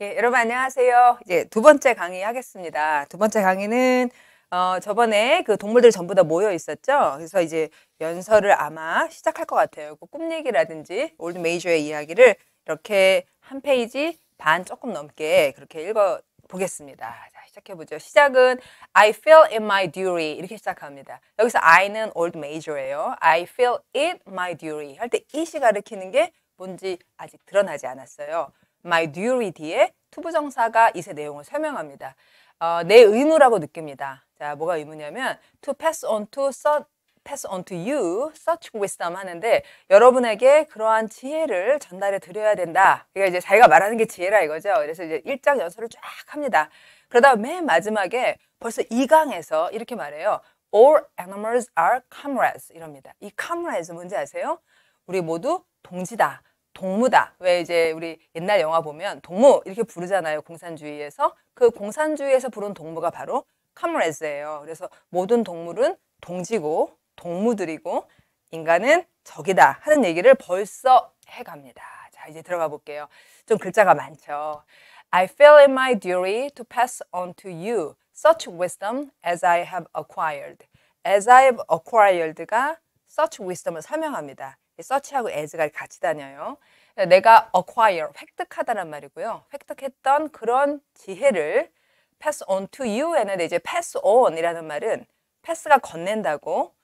예, 여러분 안녕하세요. 이제 두 번째 강의 하겠습니다. 두 번째 강의는 어, 저번에 그 동물들 전부 다 모여 있었죠. 그래서 이제 연설을 아마 시작할 것 같아요. 그꿈 얘기라든지 올드 메이저의 이야기를 이렇게 한 페이지 반 조금 넘게 그렇게 읽어 보겠습니다. 자, 시작해 보죠. 시작은 I feel in my duty 이렇게 시작합니다. 여기서 I는 올드 메이저예요 I feel it my duty 할때 it이 가리키는 게 뭔지 아직 드러나지 않았어요. my duty에 투부정사가 이 세 내용을 설명합니다. 어, 내 의무라고 느낍니다. 자, 뭐가 의무냐면 to pass on to such pass on to you such wisdom 하는데 여러분에게 그러한 지혜를 전달해 드려야 된다. 그러니까 이제 자기가 말하는 게 지혜라 이거죠. 그래서 이제 일장 연설을 쫙 합니다. 그러다 맨 마지막에 벌써 이강에서 이렇게 말해요. All animals are comrades 이럽니다. 이 comrades 뭔지 아세요? 우리 모두 동지다. 동무다. 왜 이제 우리 옛날 영화 보면 동무 이렇게 부르잖아요. 공산주의에서. 그 공산주의에서 부른 동무가 바로 카무레스예요 그래서 모든 동물은 동지고 동무들이고 인간은 적이다 하는 얘기를 벌써 해갑니다. 자 이제 들어가 볼게요. 좀 글자가 많죠. I feel it my duty to pass on to you such wisdom as I have acquired. as I have acquired가 such wisdom을 설명합니다. 서치하고 as가 같이 다녀요. 내가 acquire, 획득하다란 말이고요. 획득했던 그런 지혜를 pass on to you 했는데 이제 pass on이라는 말은 패스가 건넨다고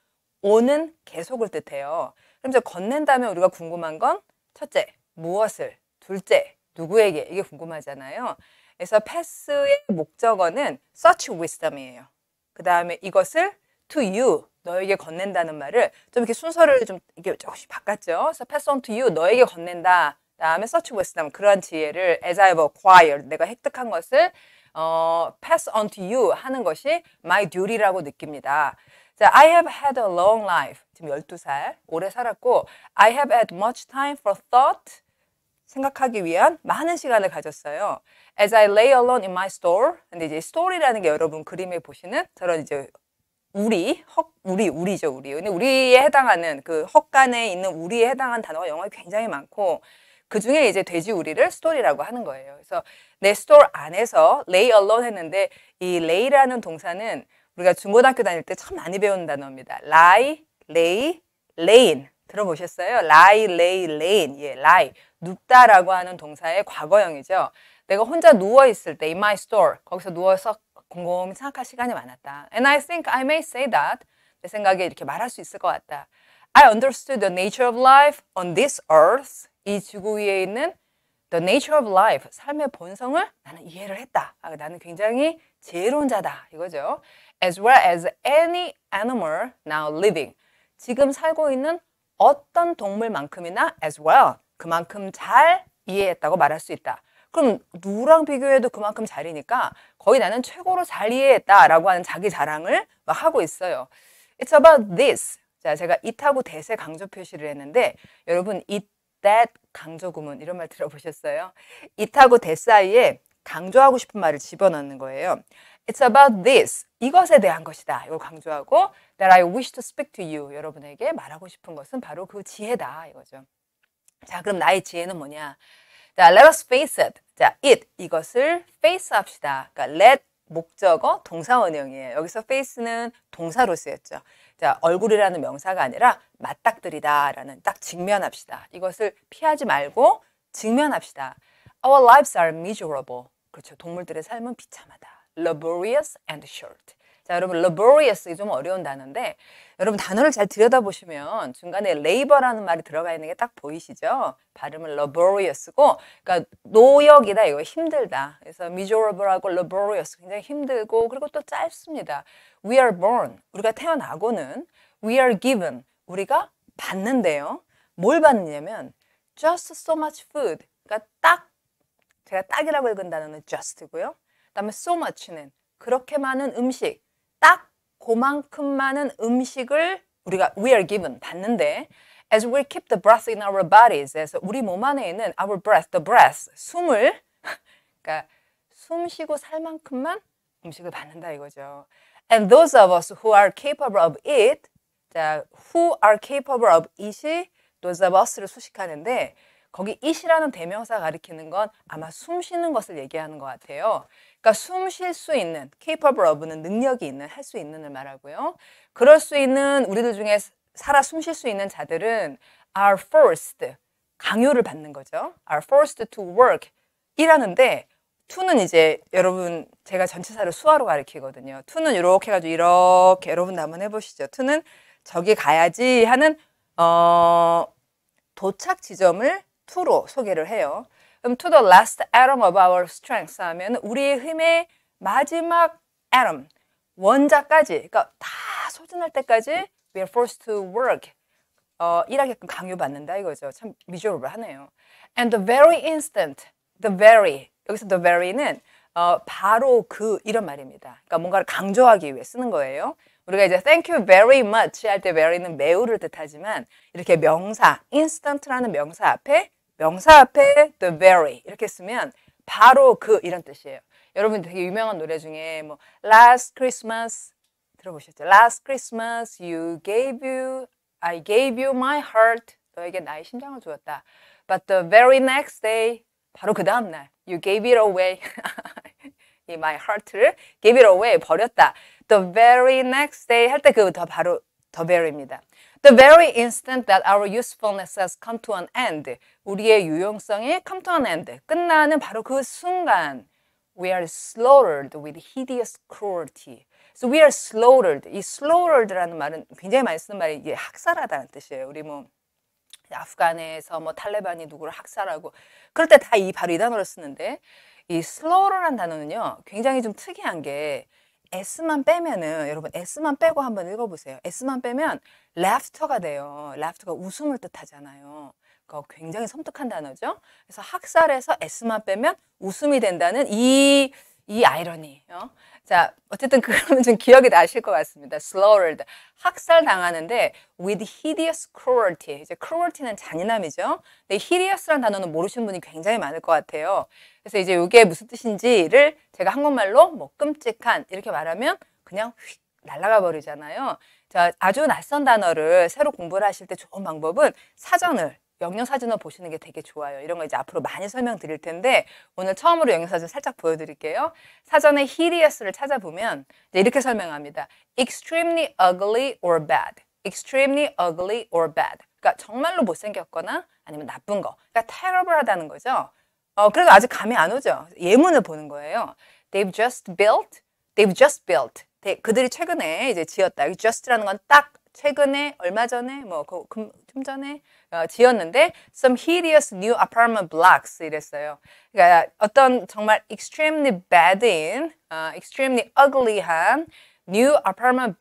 on은 계속을 뜻해요. 그럼 이제 건넨다면 우리가 궁금한 건 첫째, 무엇을, 둘째, 누구에게 이게 궁금하잖아요. 그래서 패스의 목적어는 search wisdom이에요. 그 다음에 이것을 to you 너에게 건넨다는 말을 좀 이렇게 순서를 좀 이렇게 조금씩 바꿨죠. 그래서 pass on to you 너에게 건넨다. 다음에 search wisdom 그런 지혜를 as I've acquired 내가 획득한 것을 어, pass on to you 하는 것이 my duty라고 느낍니다. 자, I have had a long life. 지금 12살 오래 살았고 I have had much time for thought. 생각하기 위한 많은 시간을 가졌어요. As I lay alone in my store. 근데 이제 store라는 게 여러분 그림에 보시는 저런 이제 우리, 헉, 우리, 우리죠, 우리. 근데 우리에 해당하는 그 헛간에 있는 우리에 해당한 단어가 영어에 굉장히 많고 그 중에 이제 돼지 우리를 스토리라고 하는 거예요. 그래서 내 스토리 안에서 lay alone 했는데 이 lay라는 동사는 우리가 중고등학교 다닐 때 참 많이 배운 단어입니다. lie, lay, l a y i 들어보셨어요? lie, lay, l a y i 예, lie. 눕다라고 하는 동사의 과거형이죠. 내가 혼자 누워 있을 때 in my store 거기서 누워서 곰곰이 생각할 시간이 많았다. And I think I may say that 내 생각에 이렇게 말할 수 있을 것 같다. I understood the nature of life on this earth. 이 지구 위에 있는 the nature of life, 삶의 본성을 나는 이해를 했다. 아, 나는 굉장히 지혜로운 자다. 이거죠. As well as any animal now living. 지금 살고 있는 어떤 동물만큼이나 as well. 그만큼 잘 이해했다고 말할 수 있다. 그럼 누랑 구 비교해도 그만큼 잘이니까 거의 나는 최고로 잘 이해했다라고 하는 자기 자랑을 막 하고 있어요. It's about this. 자, 제가 it하고 that의 강조 표시를 했는데 여러분 it, that 강조 구문 이런 말 들어보셨어요? it하고 that 사이에 강조하고 싶은 말을 집어넣는 거예요. It's about this. 이것에 대한 것이다. 이걸 강조하고 that I wish to speak to you. 여러분에게 말하고 싶은 것은 바로 그 지혜다. 이거죠. 자, 그럼 나의 지혜는 뭐냐? 자, let us face it. 자, it 이것을 face 합시다. 그러니까 let 목적어 동사원형이에요. 여기서 face는 동사로 쓰였죠. 자, 얼굴이라는 명사가 아니라 맞닥뜨리다라는 딱 직면합시다. 이것을 피하지 말고 직면합시다. Our lives are miserable. 그렇죠. 동물들의 삶은 비참하다. Laborious and short. 자, 여러분 laborious 좀 어려운 단어인데 여러분 단어를 잘 들여다보시면 중간에 labor라는 말이 들어가 있는 게 딱 보이시죠? 발음은 laborious고 그러니까 노역이다 이거 힘들다. 그래서 miserable하고 laborious 굉장히 힘들고 그리고 또 짧습니다. we are born 우리가 태어나고는 we are given 우리가 받는데요. 뭘 받느냐면 just so much food 그러니까 딱 제가 딱이라고 읽은 단어는 just고요. 그다음에 so much는 그렇게 많은 음식 딱 그만큼만은 음식을 우리가 we are given 받는데 as we keep the breath in our bodies 그래서 우리 몸 안에 있는 our breath, the breath 숨을 그러니까 숨 쉬고 살 만큼만 음식을 받는다 이거죠. And those of us who are capable of it, 자, who are capable of it이 those of us를 수식하는데 거기 it이라는 대명사 가 가리키는 건 아마 숨 쉬는 것을 얘기하는 것 같아요. 그러니까 숨 쉴 수 있는 capable of는 능력이 있는 할 수 있는을 말하고요. 그럴 수 있는 우리들 중에 살아 숨 쉴 수 있는 자들은 are forced 강요를 받는 거죠. are forced to work 일하는데 to는 이제 여러분 제가 전체사를 수화로 가리키거든요. to는 이렇게 해가지고 이렇게 여러분 한번 해보시죠. to는 저기 가야지 하는 어 도착 지점을 to로 소개를 해요. 그럼 um, to the last atom of our strength 하면 우리의 힘의 마지막 atom, 원자까지, 그러니까 다 소진할 때까지 we are forced to work. 어, 일하게끔 강요받는다 이거죠. 참미저러하네요 And the very instant, the very, 여기서 the very는 어, 바로 그 이런 말입니다. 그러니까 뭔가를 강조하기 위해 쓰는 거예요. 우리가 이제 thank you very much 할 때 very는 매우를 뜻하지만 이렇게 명사, instant라는 명사 앞에 명사 앞에 the very 이렇게 쓰면 바로 그 이런 뜻이에요. 여러분 되게 유명한 노래 중에 뭐 Last Christmas 들어보셨죠? Last Christmas you gave you I gave you my heart 너에게 나의 심장을 주었다. But the very next day 바로 그 다음 날 you gave it away 이 my heart를 gave it away 버렸다. The very next day 할 때그더 바로 the very입니다. The very instant that our usefulness has come to an end, 우리의 유용성이 come to an end, 끝나는 바로 그 순간 we are slaughtered with hideous cruelty. So we are slaughtered. 이 slaughtered라는 말은 굉장히 많이 쓰는 말이 이게 학살하다는 뜻이에요. 우리 뭐 아프간에서 뭐 탈레반이 누구를 학살하고 그럴 때 다 이 바로 이 단어를 쓰는데 이 slaughter란 단어는요 굉장히 좀 특이한 게 s만 빼면은 여러분 s만 빼고 한번 읽어보세요. s만 빼면 laughter가 돼요. laughter가 웃음을 뜻하잖아요. 어, 굉장히 섬뜩한 단어죠. 그래서 학살에서 S만 빼면 웃음이 된다는 이, 이 아이러니. 어? 자, 어쨌든 그러면 좀 기억이 나실 것 같습니다. slaughtered. 학살 당하는데 with hideous cruelty. 이제 cruelty는 잔인함이죠. 근데 hideous란 단어는 모르시는 분이 굉장히 많을 것 같아요. 그래서 이제 이게 무슨 뜻인지를 제가 한국말로 뭐 끔찍한 이렇게 말하면 그냥 휙 날아가 버리잖아요. 자, 아주 낯선 단어를 새로 공부를 하실 때 좋은 방법은 사전을 영양사진을 보시는 게 되게 좋아요. 이런 거 이제 앞으로 많이 설명드릴 텐데 오늘 처음으로 영양사진 살짝 보여드릴게요. 사전에 hideous를 찾아보면 이렇게 설명합니다. extremely ugly or bad. extremely ugly or bad. 그러니까 정말로 못생겼거나 아니면 나쁜 거. 그러니까 terrible하다는 거죠. 어, 그래도 아직 감이 안 오죠. 예문을 보는 거예요. They've just built. They've just built. 그들이 최근에 이제 지었다. just라는 건 딱 최근에 얼마 전에 뭐좀 그, 전에 어, 지었는데 some hideous new apartment blocks 이랬어요. 그러니까 어떤 정말 extremely bad인, 어, extremely ugly한 new apartment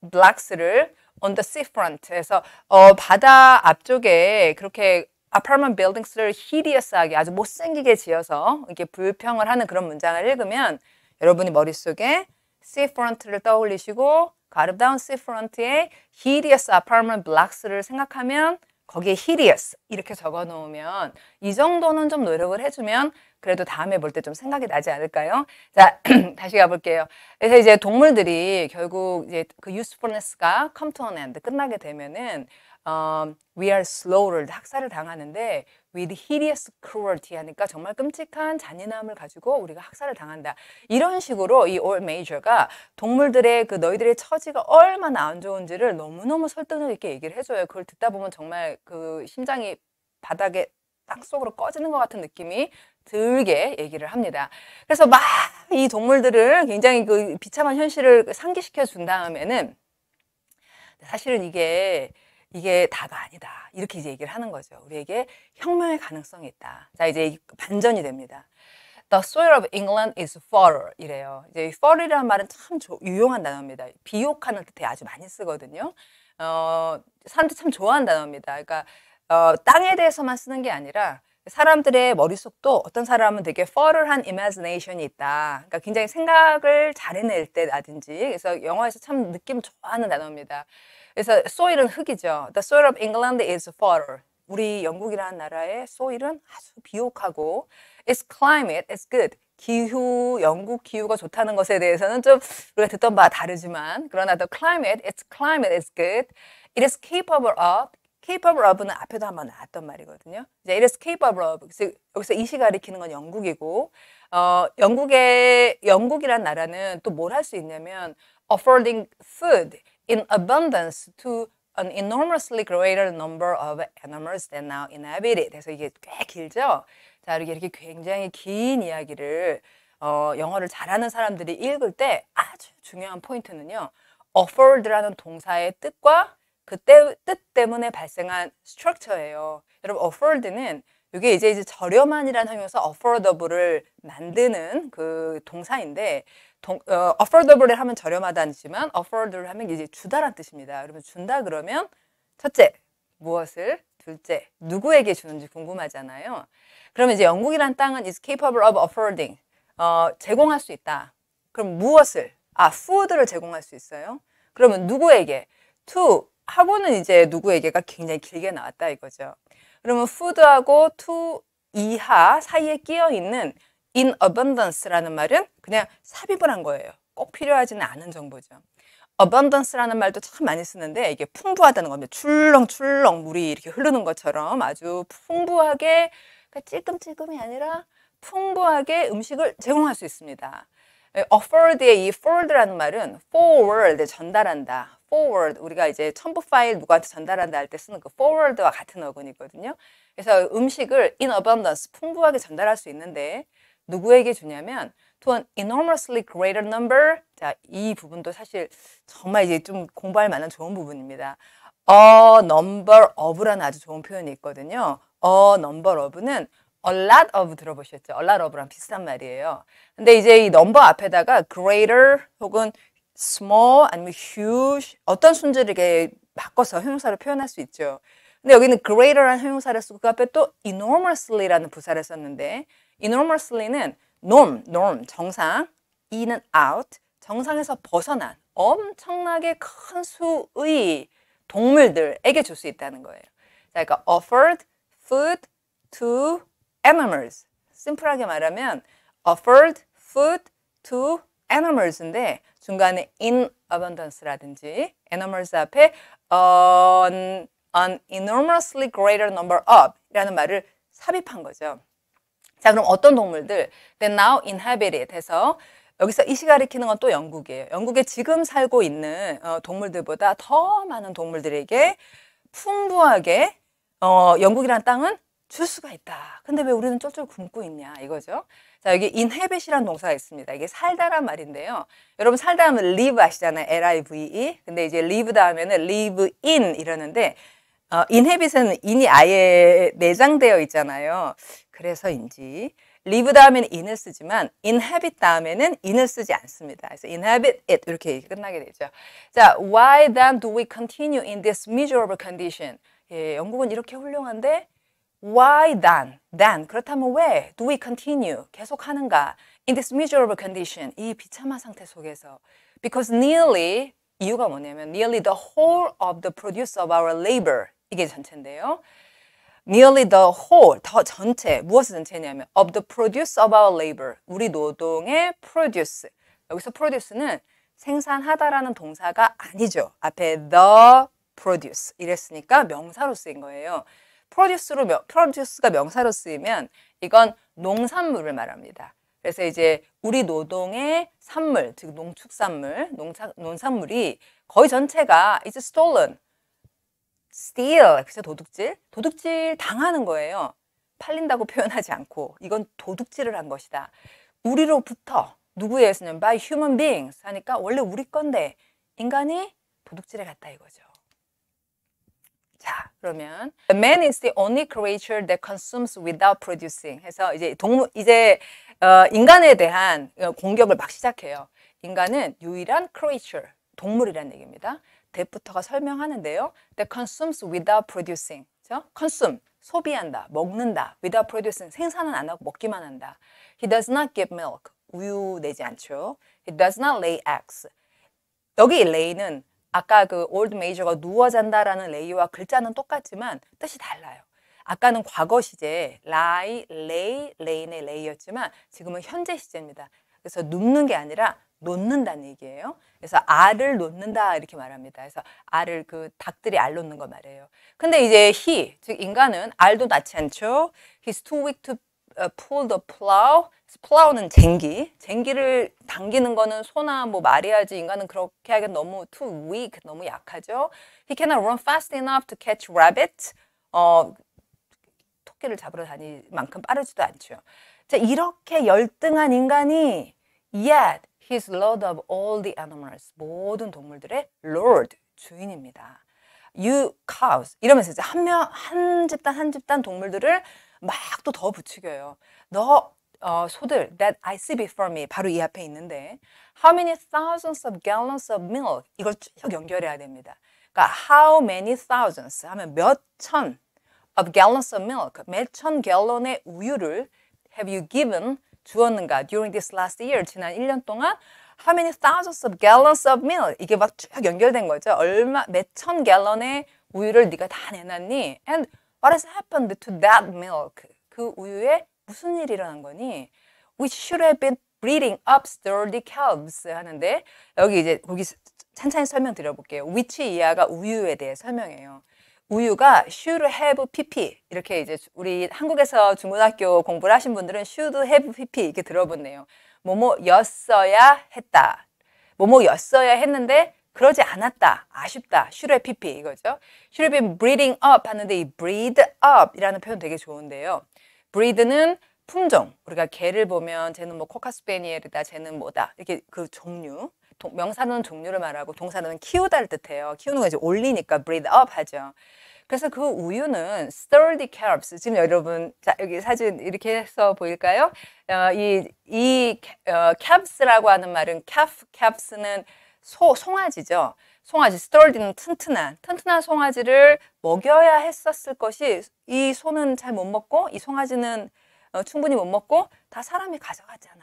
blocks를 on the seafront에서 어, 바다 앞쪽에 그렇게 apartment buildings를 hideous하게 아주 못생기게 지어서 이렇게 불평을 하는 그런 문장을 읽으면 여러분이 머릿속에 seafront를 떠올리시고 그 아름다운 seafront의 hideous apartment blocks를 생각하면 거기에 hideous 이렇게 적어 놓으면 이 정도는 좀 노력을 해주면 그래도 다음에 볼 때 좀 생각이 나지 않을까요? 자, 다시 가볼게요. 그래서 이제 동물들이 결국 이제 그 usefulness가 come to an end 끝나게 되면은 um, we are slow를 학살을 당하는데 with hideous cruelty 하니까 정말 끔찍한 잔인함을 가지고 우리가 학살을 당한다. 이런 식으로 이 all major가 동물들의 그 너희들의 처지가 얼마나 안 좋은지를 너무너무 설득력 있게 얘기를 해줘요. 그걸 듣다 보면 정말 그 심장이 바닥에 딱 속으로 꺼지는 것 같은 느낌이 들게 얘기를 합니다. 그래서 막 이 동물들을 굉장히 그 비참한 현실을 상기시켜 준 다음에는 사실은 이게 이게 다가 아니다. 이렇게 이제 얘기를 하는 거죠. 우리에게 혁명의 가능성이 있다. 자, 이제 반전이 됩니다. The soil of England is fertile 이래요. 이제 fertile이라는 말은 참 유용한 단어입니다. 비옥하는 뜻에 아주 많이 쓰거든요. 어, 사람들이 참 좋아하는 단어입니다. 그러니까 어, 땅에 대해서만 쓰는 게 아니라 사람들의 머릿속도 어떤 사람은 되게 fertile한 imagination이 있다. 그러니까 굉장히 생각을 잘해낼 때라든지 그래서 영어에서참 느낌 좋아하는 단어입니다. 그래서 soil은 흙이죠. The soil of England is fertile. 우리 영국이라는 나라의 소일은 아주 비옥하고 its climate is good. 기후, 영국 기후가 좋다는 것에 대해서는 좀 우리가 듣던 바 다르지만 그러나 the climate, its climate is good. It is capable of capable of는 앞에도 한번 나왔던 말이거든요. 이제 it is capable of 즉 여기서 이 시가 가리키는 건 영국이고 어 영국의 영국이란 나라는 또 뭘 할 수 있냐면 affording food in abundance to an enormously greater number of animals than now inhabit it. 그래서 이게 꽤 길죠? 자, 이렇게, 이렇게 굉장히 긴 이야기를 어, 영어를 잘하는 사람들이 읽을 때 아주 중요한 포인트는요. offered라는 동사의 뜻과 그때 뜻 때문에 발생한 structure예요. 여러분 offered는 이게 이제 이제 저렴한이라는 형용사 affordable을 만드는 그 동사인데 동, 어, affordable을 하면 저렴하다지만 afford를 하면 이제 주다란 뜻입니다. 그러면 준다 그러면 첫째 무엇을 둘째 누구에게 주는지 궁금하잖아요. 그러면 이제 영국이란 땅은 is capable of affording 어, 제공할 수 있다. 그럼 무엇을 아 food를 제공할 수 있어요. 그러면 누구에게 to 하고는 이제 누구에게가 굉장히 길게 나왔다 이거죠. 그러면 food하고 to 이하 사이에 끼어 있는 in abundance라는 말은 그냥 삽입을 한 거예요. 꼭 필요하지는 않은 정보죠. abundance라는 말도 참 많이 쓰는데 이게 풍부하다는 겁니다. 출렁출렁 물이 이렇게 흐르는 것처럼 아주 풍부하게 그러니까 찔끔찔끔이 아니라 풍부하게 음식을 제공할 수 있습니다. 예, afford의 이 forward라는 말은 forward 전달한다. forward 우리가 이제 첨부 파일 누구한테 전달한다 할 때 쓰는 그 forward와 같은 어근이거든요. 그래서 음식을 in abundance 풍부하게 전달할 수 있는데 누구에게 주냐면 to an enormously greater number. 자, 이 부분도 사실 정말 이제 좀 공부할 만한 좋은 부분입니다. a number of라는 아주 좋은 표현이 있거든요. a number of는 a lot of 들어보셨죠? a lot of랑 비슷한 말이에요. 근데 이제 이 number 앞에다가 greater 혹은 small 아니면 huge 어떤 순지게 바꿔서 형용사를 표현할 수 있죠. 근데 여기는 greater란 형용사를 쓰고 그 앞에 또 enormously라는 부사를 썼는데 enormously는 norm, norm, 정상, e는 out, 정상에서 벗어난 엄청나게 큰 수의 동물들에게 줄 수 있다는 거예요. 자, 그러니까 offered food to animals. 심플하게 말하면 offered food to animals인데 중간에 in abundance라든지 animals 앞에 an, an enormously greater number of 이라는 말을 삽입한 거죠. 자, 그럼 어떤 동물들? They now inhabit it 해서 여기서 이 시가 가리키는 건 또 영국이에요. 영국에 지금 살고 있는 어, 동물들보다 더 많은 동물들에게 풍부하게 어, 영국이란 땅은 줄 수가 있다. 근데 왜 우리는 쫄쫄 굶고 있냐 이거죠. 자 여기 inhabit이라는 동사가 있습니다. 이게 살다란 말인데요. 여러분 살다 하면 live 아시잖아요. L-I-V-E. 근데 이제 live 다음에는 live in 이러는데 어, 인헤빗에는 인이 아예 내장되어 있잖아요. 그래서인지 리브 다음에는 인을 쓰지만 inhabit 다음에는 인을 쓰지 않습니다. 그래서 inhabit it 이렇게 끝나게 되죠. 자, why then do we continue in this miserable condition? 예, 영국은 이렇게 훌륭한데 why then? then 그렇다면 왜 do we continue 계속 하는가? in this miserable condition 이 비참한 상태 속에서 because nearly 이유가 뭐냐면 nearly the whole of the produce of our labor 이게 전체인데요. Nearly the whole, 더 전체, 무엇을 전체냐면 of the produce of our labor, 우리 노동의 produce. 여기서 produce는 생산하다라는 동사가 아니죠. 앞에 the produce 이랬으니까 명사로 쓰인 거예요. produce로 produce가 명사로 쓰이면 이건 농산물을 말합니다. 그래서 이제 우리 노동의 산물, 즉 농축산물, 농차, 농산물이 거의 전체가 is stolen steal, 여기서 도둑질, 도둑질 당하는 거예요. 팔린다고 표현하지 않고 이건 도둑질을 한 것이다. 우리로부터 누구의 에서는 by human beings 하니까 원래 우리 건데 인간이 도둑질에 갔다 이거죠. 자, 그러면 man is the only creature that consumes without producing. 해서 이제 동물 이제 어, 인간에 대한 공격을 막 시작해요. 인간은 유일한 creature, 동물이라는 얘기입니다. 데프터가 설명하는데요. That consumes without producing. 그렇죠? consume 소비한다, 먹는다. without producing 생산은 안 하고 먹기만 한다. He does not give milk. 우유 내지 않죠. He does not lay eggs. 여기 lay는 아까 그 old major가 누워 잔다라는 lay와 글자는 똑같지만 뜻이 달라요. 아까는 과거 시제 lie, lay, lay의 lay였지만 지금은 현재 시제입니다. 그래서 눕는 게 아니라 놓는다는 얘기예요. 그래서 알을 놓는다 이렇게 말합니다. 그래서 알을 그 닭들이 알 놓는 거 말해요. 근데 이제 he 즉 인간은 알도 낳지 않죠. He's too weak to uh, pull the plow. 플라우는 쟁기, 쟁기를 당기는 거는 소나 뭐 말이야지 인간은 그렇게 하기엔 너무 too weak, 너무 약하죠. He cannot run fast enough to catch rabbit. 어, 토끼를 잡으러 다닐 만큼 빠르지도 않죠. 자, 이렇게 열등한 인간이 yet He's Lord of all the animals. 모든 동물들의 Lord, 주인입니다. You cows. 이러면서 이제 한 명, 한 집단, 한 집단 동물들을 막 또더 부추겨요. 너 어, 소들 that I see before me 바로 이 앞에 있는데 how many thousands of gallons of milk 이걸 쭉 연결해야 됩니다. 그러니까 how many thousands 하면 몇 천 of gallons of milk 몇 천 갤런의 우유를 have you given 주었는가? During this last year, 지난 1년 동안 how many thousands of gallons of milk 이게 막쭉 연결된 거죠. 얼마 몇 천 갤런의 우유를 네가 다 내놨니? And what has happened to that milk? 그 우유에 무슨 일이 일어난 거니? We should have been breeding up sturdy calves 하는데 여기 이제 거기 찬찬히 설명드려 볼게요. 위치 이하가 우유에 대해 설명해요. 우유가 should have pp 이렇게 이제 우리 한국에서 중고등학교 공부를 하신 분들은 should have pp 이렇게 들어보네요. 뭐뭐였어야 했다. 뭐뭐였어야 했는데 그러지 않았다. 아쉽다. should have pp 이거죠. should have been breeding up 하는데 이 breed up이라는 표현 되게 좋은데요. breed는 품종. 우리가 개를 보면 쟤는 뭐 코카스페니엘이다. 쟤는 뭐다. 이렇게 그 종류. 동, 명사는 종류를 말하고 동사는 키우다를 뜻해요. 키우는 거이 올리니까 breathe up 하죠. 그래서 그 우유는 sturdy c a l v s 지금 여러분 자, 여기 사진 이렇게 해서 보일까요? 어, 이, 이 어, c a l s 라고 하는 말은 calf, c a l s 는 소, 송아지죠. 송아지, 스톨디는 튼튼한, 튼튼한 송아지를 먹여야 했었을 것이 이 소는 잘 못 먹고 이 송아지는 어, 충분히 못 먹고 다 사람이 가져갔잖아요.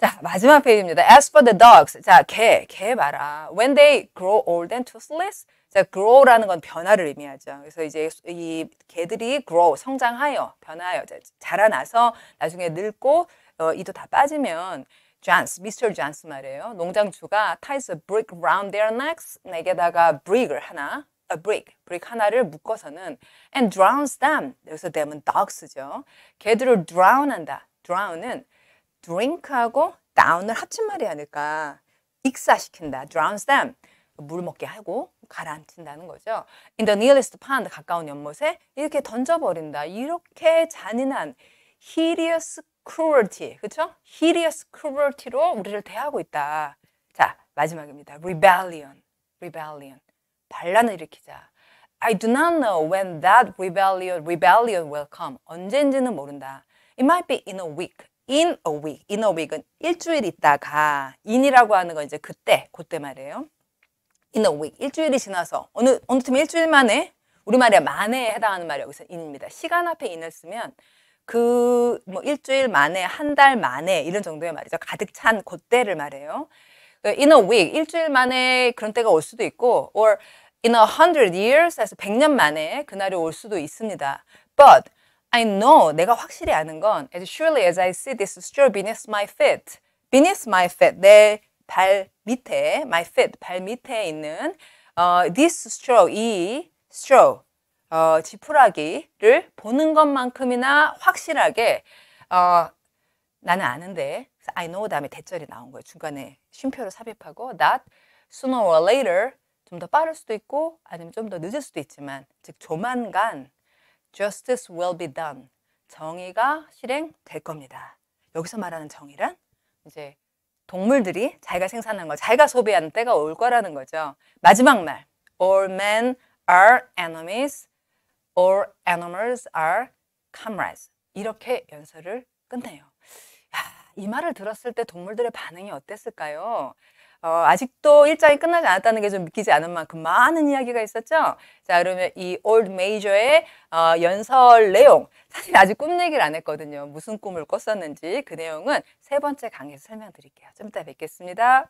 자, 마지막 페이지입니다. As for the dogs. 자, 개, 개 봐라. When they grow old and toothless. 자, grow라는 건 변화를 의미하죠. 그래서 이제 이 개들이 grow, 성장하여, 변화하여, 자, 자라나서 나중에 늙고 어, 이도 다 빠지면 존스, 미스터 존스 말이에요. 농장주가 ties a brick round their necks. 내게다가 brick을 하나, a brick, brick 하나를 묶어서는 and drowns them. 여기서 them은 dogs죠. 개들을 drown한다. drown은 drink하고 down을 합친 말이 아닐까. 익사시킨다. drowns them. 물 먹게 하고 가라앉힌다는 거죠. In the nearest pond, 가까운 연못에 이렇게 던져버린다. 이렇게 잔인한 hideous cruelty, 그렇죠? hideous cruelty로 우리를 대하고 있다. 자, 마지막입니다. rebellion, rebellion, 반란을 일으키자. I do not know when that rebellion, rebellion will come. 언제인지는 모른다. It might be in a week. in a week. in a week은 일주일 있다가 in이라고 하는 건 이제 그때, 그때 말이에요. in a week. 일주일이 지나서 어느 어느 틈에 일주일 만에 우리말에 만에 해당하는 말이 여기서 in입니다. 시간 앞에 in을 쓰면 그 뭐 일주일 만에 한 달 만에 이런 정도의 말이죠. 가득 찬 그때를 말해요. 그러니까 in a week 일주일 만에 그런 때가 올 수도 있고 or in a hundred years 해서 100년 만에 그날이 올 수도 있습니다. but I know 내가 확실히 아는 건 as surely as I see this straw beneath my feet. beneath my feet 내 발 밑에 my feet 발 밑에 있는 어, this straw 이 straw 어, 지푸라기를 보는 것만큼이나 확실하게 어, 나는 아는데 I know 다음에 대절이 나온 거예요. 중간에 쉼표를 삽입하고 that sooner or later 좀 더 빠를 수도 있고 아니면 좀 더 늦을 수도 있지만 즉 조만간 Justice will be done. 정의가 실행될 겁니다. 여기서 말하는 정의란 이제 동물들이 자기가 생산한 걸 자기가 소비하는 때가 올 거라는 거죠. 마지막 말. All men are enemies. All animals are comrades. 이렇게 연설을 끝내요. 야, 이 말을 들었을 때 동물들의 반응이 어땠을까요? 어, 아직도 일장이 끝나지 않았다는 게 좀 믿기지 않은 만큼 많은 이야기가 있었죠. 자, 그러면 이 올드 메이저의 어, 연설 내용. 사실 아직 꿈 얘기를 안 했거든요. 무슨 꿈을 꿨었는지 그 내용은 세 번째 강의에서 설명드릴게요. 좀 이따 뵙겠습니다.